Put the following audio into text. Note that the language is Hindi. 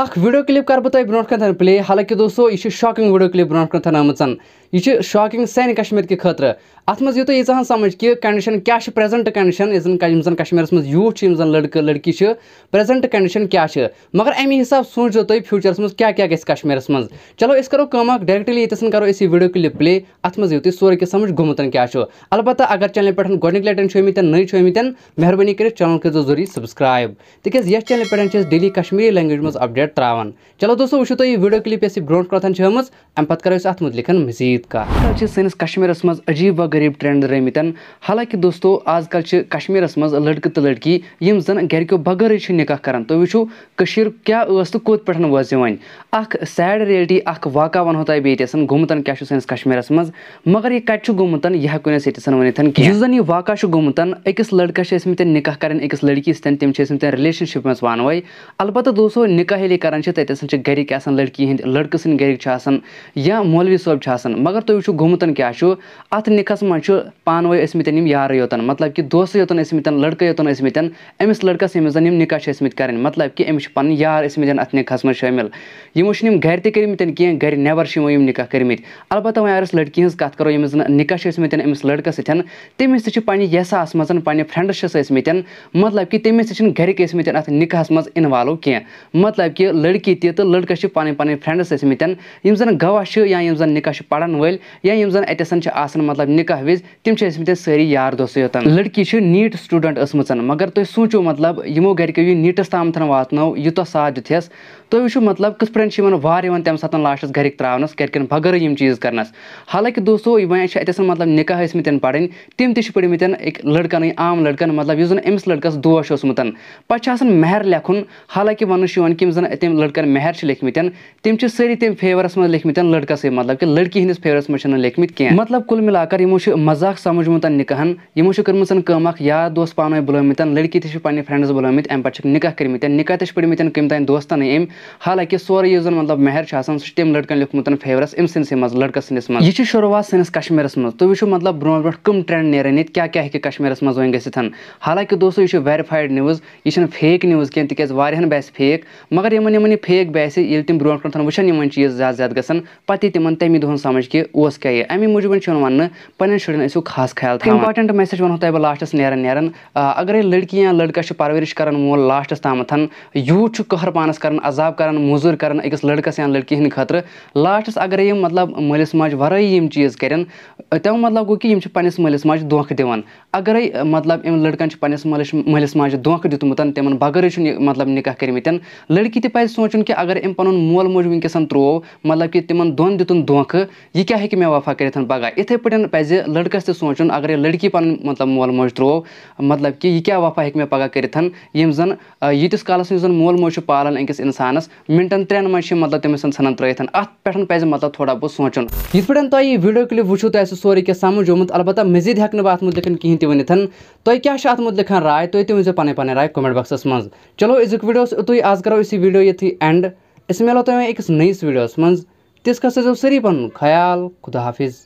अख वीडियो क्लिप कर बह ब्रोह कह प्ले हालांकि दोस्तों यह शॉकिंग वीडियो क्लिप ब्रोह कन आम यह शॉकिंग सान कश्मीर के खतर अत मे यू तो समझ कि कंडीशन क्या प्रेजेंट कंडीशन जन कश्मीर में यूथ यम जन लड़कि लड़की प्रेजेंट कंडीशन क्या मगर अमे हिसाब सोचो तुम फ्यूचरस में क्या क्या गि कश्मीर चलो करो कम डायरेक्टली ये करो इस वीडियो क्लिप प्ले अत मे यू तुम सोरे समझ गुमत क्या अलबत् अगर चैनल पे गोक लटन आमित नई आमित मेहरबानी कर चैनल करो जरूरी सब्सक्राइब ये चैनल पे डेली कश्मीरी लैंग्वेज मे अपडेट اَپڈیٹ ترٛاوان چلو دوستو وٕچھو تُہۍ یہِ ویٖڈیو کِلِپ یۄس یہِ برونٛٹھ کَتھَن چھِ آمٕژ اَمہِ پَتہٕ کَرو أسۍ اَتھ متعلق مٔزیٖد کَتھ آز چھِ سٲنِس کشمیٖرَس منٛز عجیٖب و غریٖب ٹرٛٮ۪نٛڈ درٛٲمٕتۍ حالانکہِ دوستو آز کَل چھِ کشمیٖرَس منٛز لٔڑکہٕ تہٕ لٔڑکی یِم زَن گَرِکیو بغٲرٕے چھِ نِکاح کَران تُہۍ وٕچھِو کٔشیٖر کیٛاہ ٲس تہٕ کوٚت پٮ۪ٹھ وٲژ یہِ وۄنۍ اَکھ سیڈ رِیَلٹی اَکھ واقع وَنہو تۄہہِ بہٕ ییٚتٮ۪س گوٚمُت کیٛاہ چھُ سٲنِس کشمیٖرَس منٛز مگر یہِ کَتہِ چھُ گوٚمُت یہِ ہٮ۪کو نہٕ أسۍ ییٚتٮ۪س ؤنِتھ کینٛہہ یُس زَن یہِ واقع چھُ گوٚمُت أکِس لٔڑکَس چھِ ٲسۍمٕتۍ نِکاح کَرٕنۍ أکِس لٔڑکی سۭتۍ تِم چھِ ٲسۍمٕتۍ رِلیشَنشِپ منٛز پانہٕ ؤنۍ البتہ دوستو نِکاح ییٚلہِ نارمٔلی کران چھ تَتہِ ہَسا چھِ گَرِکۍ آسان لڑکی ہند لڑکہ سن گَرِکۍ چھ آسان یا مولوی صٲب چھ آسان مگر تو وٕچھِو گومتن کیا چھُ ات نکھس من چھ پانہٕ ؤنۍ ٲسۍمٕتۍ یِم یارٕے یوتَن مطلب کہ دوست یوتن اسمتن لڑکہ یوتن اسمتن امس لڑکہ ییٚمِس زَن یِم نکاح چھ اسمت کرن مطلب کہ امس پن یار اسمتن ات نکھس من شامل یم چھ نیم گھر تہ کرمتن کی گھر نٮ۪بَر چھ یم نکاح کرمت البتہ وے ارس لڑکی لٔڑکی کتھ کرو یم زن نکاح چھ اسمتن امس لڑکہ لٔڑکَس سۭتۍ تٔمِس چھ چھِ یسا اس من پنٛنہِ فرٛٮ۪نٛڈَس چھ اسمتن مطلب کہِ تٔمِس تہِ چھِنہٕ گَرِکۍ ٲسۍمٕتۍ اَتھ نِکاحَس من انوالو کی مطلب کہِ कि लड़की ती तो लड़का पन पन फ्रेंड्स ٲسۍمٕتۍ यम जन गवाह या यम जन निकाह पढ़ान वल यम जन अतन मतलब निकाह वज तम ٲسۍمٕتۍ सारी यार दोस्त लड़की नीट स्टूडेंट ٲسمٕژ मगर तुम सोचो मतलब यमो गरको यह नीटस ताम वातनो यूत तो साथ दिस तुम वो मतलब कित पे वार तम सात लास्टस गरिक त्रावनस गरकन बगर यम चीज करनस हालांकि दोस्तों वे अतन मतलब निका ٲسۍمٕتۍ पढ़न तम तड़मत एक लड़कन आम लड़कन मतलब यस जन लड़कस दोष ोसमत पे महर लेखन हालांकि वन कि तम लड़कन महर लिखमित तम सारी तम फेवरस मे लिखमित लड़कस मतलब कि लड़की हंदिस फेवरस मे लिखमित कह मतलब कुल मिलकर मजाक समझमुत निकाहन यमों कर कम या दोस् पान बुलमित लड़की तेने फ्रेंड्स बुलमित अम पे निकाह कर निकाह तड़म कम तान दोस्तन अम हालांकि सोरे यु मतलब महर तम लड़कन लिखमुत फेवरस अम सिन मज लड़कस हिंदिस मे शुरुआत सिस कश्मीर मज तुम वो मतलब ब्रो ब्रो कम ट्रेंड नीरन ये क्या क्या कश्मीर मज वन गालांकि दोस्तों यह वेरफाइड न्यूज़ यह फेक न्यूज़ कह तेज वह बस फेक मगर अगर इन फेक बस ये तम ब्रोह कन वन चीज़ ज्यादा ज्यादा गसन तिम तमी दहन समझ कि क्या ये अमे वन पन्न शुन ऐसो खास ख्याल इंपार्टेंट मैसेज वो तब लास्टस नेरान नेरान अगर लड़की या लड़का परवरिश कर मोल लास्टस ताम यूथ कहर पानस कर अजाब कर मजूर कर लड़कस या लड़की हंद खतर लास्टस अगर ये मतलब मलिस माज वर चीज़ कर तम मतलब गो कि पनस मलिस माज धोख दिवान अगर मतलब इन लड़कन पनस मलिस मलिस माज धोख दितमुत तिम बगैर मतलब निकाह कर लड़की यह तह पज कि अगर अम पुन मोल मोज वस त्रो मतलब कि तिम दोन दितुन धोख यह क्या हे मे वफा कर पगह इथे पे पज लड़कस तो सोचुन अगर ये लड़की पुन मतलब मोल मोज त्रो मतलब कि यह क्या वफा हे मे पगह कर जन यीतिस कालस मोल मोज पालन अकिस इंसान मिनटन त्रेन मे मतलब तमिस सन त्रित अत पे मतलब थोड़ा बहुत सोचुन तो ये पे तुम वीडियो क्लिप वो तो तुम सोरे कह समझ ओमुत अलबत् मजीद हेक बहुत मुतलिक कहें तनिथ तुम क्या मुतलिक राय तुम वन पे पे राय कमेंट बक्सस मं चलो अजुक वीडियो युत आज करो इस वीडियो ये एंड इस मिलो तुम अक्स नईस वीडियोस मं तिस खसो सारी ख्याल खुदा हाफिज़